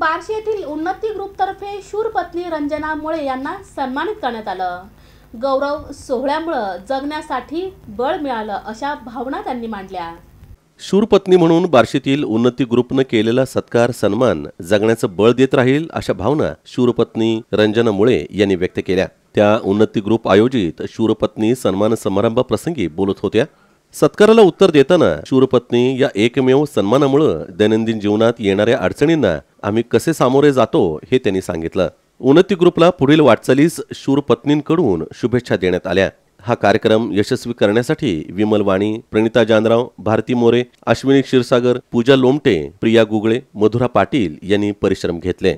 बार्शी येथील उन्नती ग्रुपतर्फे शूरपत्नी रंजना मुळे यांना सन्मानित करण्यात आलं गौरव सोहळ्यामुळं जगण्यासाठी बळ मिळालं अशा भावना त्यांनी मांडल्या शूरपत्नी म्हणून बार्शीतील उन्नती ग्रुपनं केलेला सत्कार सन्मान जगण्याचं बळ देत राहील अशा भावना शूरपत्नी रंजना मुळे यांनी व्यक्त केल्या त्या उन्नती ग्रुप आयोजित शूरपत्नी सन्मान समारंभाप्रसंगी बोलत होत्या सत्काराला उत्तर देताना शूरपत्नी या एकमेव सन्मानामुळं दैनंदिन जीवनात येणाऱ्या अडचणींना आम्ही कसे सामोरे जातो हे त्यांनी सांगितलं उन्नती ग्रुपला पुढील वाटचालीस शूर पत्नींकडून शुभेच्छा देण्यात आल्या हा कार्यक्रम यशस्वी करण्यासाठी विमल वाणी प्रणिता जानराव भारती मोरे अश्विनी क्षीरसागर पूजा लोमटे प्रिया गुगळे मधुरा पाटील यांनी परिश्रम घेतले